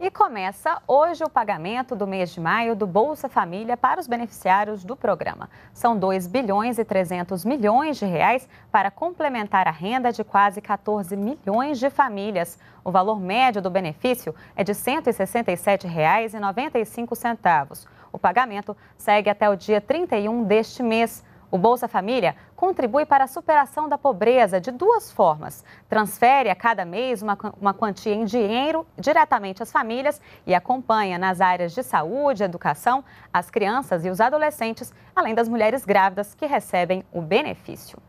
E começa hoje o pagamento do mês de maio do Bolsa Família para os beneficiários do programa. São 2 bilhões e 300 milhões de reais para complementar a renda de quase 14 milhões de famílias. O valor médio do benefício é de R$ 167,95. O pagamento segue até o dia 31 deste mês. O Bolsa Família contribui para a superação da pobreza de duas formas. Transfere a cada mês uma, uma quantia em dinheiro diretamente às famílias e acompanha nas áreas de saúde, educação, as crianças e os adolescentes, além das mulheres grávidas que recebem o benefício.